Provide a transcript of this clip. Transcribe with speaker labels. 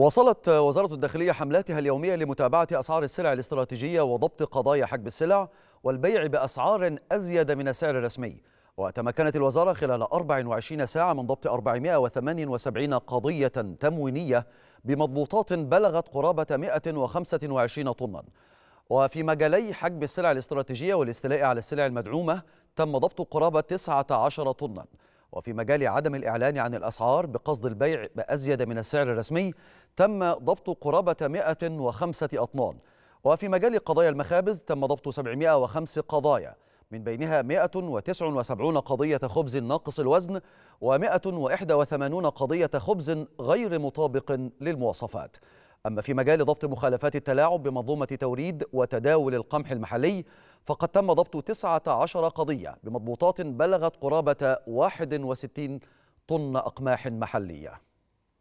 Speaker 1: واصلت وزارة الداخلية حملاتها اليومية لمتابعة أسعار السلع الاستراتيجية وضبط قضايا حجب السلع والبيع بأسعار أزيد من السعر الرسمي وتمكنت الوزارة خلال 24 ساعة من ضبط 478 قضية تموينية بمضبوطات بلغت قرابة 125 طناً وفي مجالي حجب السلع الاستراتيجية والاستيلاء على السلع المدعومة تم ضبط قرابة 19 طناً وفي مجال عدم الإعلان عن الأسعار بقصد البيع بأزيد من السعر الرسمي تم ضبط قرابة 105 أطنان وفي مجال قضايا المخابز تم ضبط 705 قضايا من بينها 179 قضية خبز ناقص الوزن و181 قضية خبز غير مطابق للمواصفات أما في مجال ضبط مخالفات التلاعب بمنظومة توريد وتداول القمح المحلي فقد تم ضبط 19 قضية بمضبوطات بلغت قرابة 61 طن أقماح محلية